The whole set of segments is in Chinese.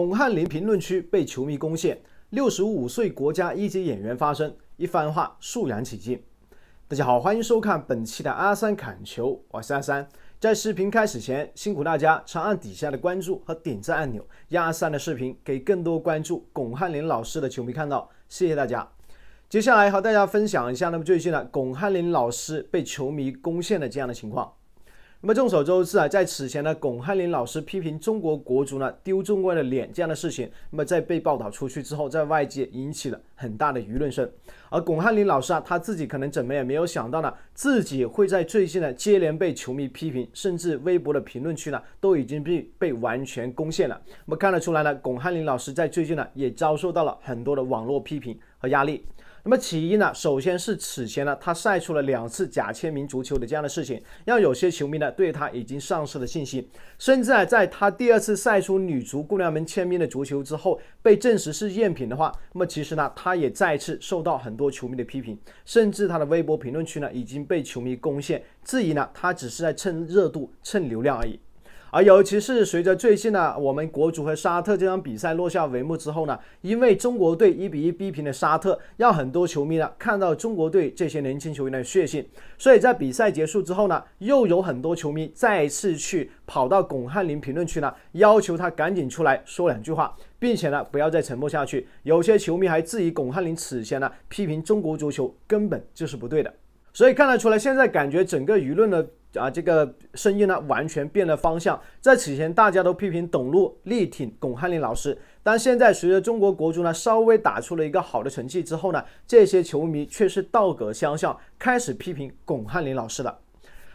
巩汉林评论区被球迷攻陷，六十五岁国家一级演员发声，一番话肃然起敬。大家好，欢迎收看本期的阿三砍球，我是阿三。在视频开始前，辛苦大家长按底下的关注和点赞按钮，让阿三的视频给更多关注巩汉林老师的球迷看到。谢谢大家。接下来和大家分享一下，那么最近呢，巩汉林老师被球迷攻陷的这样的情况。那么众所周知啊，在此前呢，巩汉林老师批评中国国足呢丢中国人的脸这样的事情，那么在被报道出去之后，在外界引起了很大的舆论声。而巩汉林老师啊，他自己可能怎么也没有想到呢，自己会在最近呢接连被球迷批评，甚至微博的评论区呢都已经被被完全攻陷了。那么看得出来呢，巩汉林老师在最近呢也遭受到了很多的网络批评和压力。那么起因呢，首先是此前呢，他晒出了两次假签名足球的这样的事情，让有些球迷呢对他已经丧失了信心。甚至啊，在他第二次晒出女足姑娘们签名的足球之后，被证实是赝品的话，那么其实呢，他也再次受到很多球迷的批评，甚至他的微博评论区呢已经被球迷攻陷，质疑呢他只是在蹭热度、蹭流量而已。而尤其是随着最近呢，我们国足和沙特这场比赛落下帷幕之后呢，因为中国队一比一逼平了沙特，让很多球迷呢看到中国队这些年轻球员的血性，所以在比赛结束之后呢，又有很多球迷再次去跑到巩汉林评论区呢，要求他赶紧出来说两句话，并且呢不要再沉默下去。有些球迷还质疑巩汉林此前呢批评中国足球根本就是不对的，所以看得出来，现在感觉整个舆论呢。啊，这个声音呢，完全变了方向。在此前，大家都批评董路，力挺巩汉林老师，但现在随着中国国足呢稍微打出了一个好的成绩之后呢，这些球迷却是道格相向，开始批评巩汉林老师了。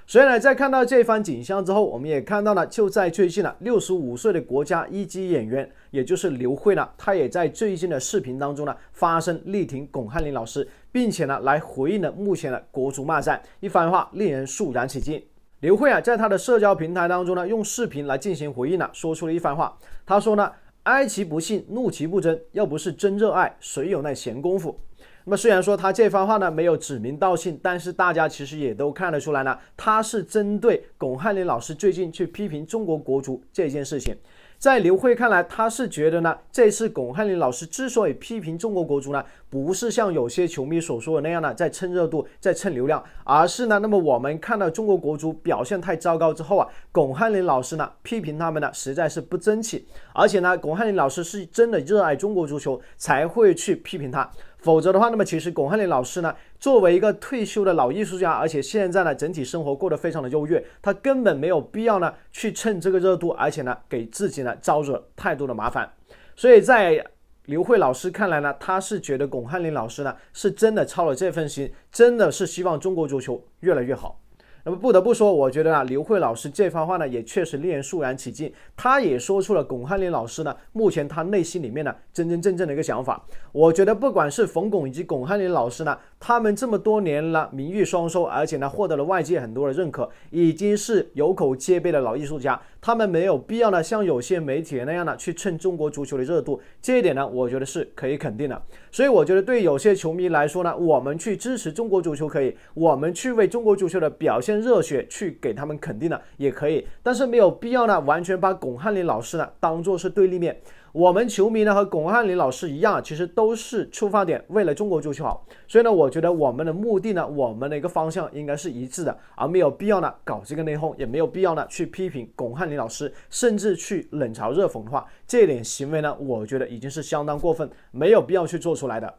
所以呢，在看到这番景象之后，我们也看到了，就在最近呢，六十五岁的国家一级演员，也就是刘慧呢，她也在最近的视频当中呢，发声力挺巩汉林老师，并且呢，来回应了目前的国足骂战，一番话令人肃然起敬。刘慧啊，在他的社交平台当中呢，用视频来进行回应了，说出了一番话。他说呢：“哀其不幸，怒其不争。要不是真热爱，谁有那闲工夫？”那么虽然说他这番话呢没有指名道姓，但是大家其实也都看得出来呢，他是针对巩汉林老师最近去批评中国国足这件事情。在刘慧看来，他是觉得呢，这次巩汉林老师之所以批评中国国足呢，不是像有些球迷所说的那样呢，在蹭热度、在蹭流量，而是呢，那么我们看到中国国足表现太糟糕之后啊，巩汉林老师呢批评他们呢，实在是不争气，而且呢，巩汉林老师是真的热爱中国足球，才会去批评他。否则的话，那么其实巩汉林老师呢，作为一个退休的老艺术家，而且现在呢整体生活过得非常的优越，他根本没有必要呢去蹭这个热度，而且呢给自己呢招惹太多的麻烦。所以在刘慧老师看来呢，他是觉得巩汉林老师呢是真的操了这份心，真的是希望中国足球越来越好。那么不得不说，我觉得啊，刘慧老师这番话呢，也确实令人肃然起敬。他也说出了巩汉林老师呢，目前他内心里面呢，真真正正的一个想法。我觉得，不管是冯巩以及巩汉林老师呢。他们这么多年了，名誉双收，而且呢获得了外界很多的认可，已经是有口皆碑的老艺术家。他们没有必要呢像有些媒体那样的去蹭中国足球的热度，这一点呢我觉得是可以肯定的。所以我觉得对有些球迷来说呢，我们去支持中国足球可以，我们去为中国足球的表现热血去给他们肯定的也可以，但是没有必要呢完全把巩汉林老师呢当做是对立面。我们球迷呢和巩汉林老师一样，其实都是出发点为了中国足球好，所以呢，我觉得我们的目的呢，我们的一个方向应该是一致的，而没有必要呢搞这个内讧，也没有必要呢去批评巩汉林老师，甚至去冷嘲热讽的话，这点行为呢，我觉得已经是相当过分，没有必要去做出来的。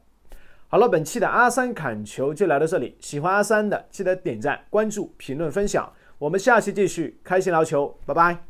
好了，本期的阿三侃球就来到这里，喜欢阿三的记得点赞、关注、评论、分享，我们下期继续开心聊球，拜拜。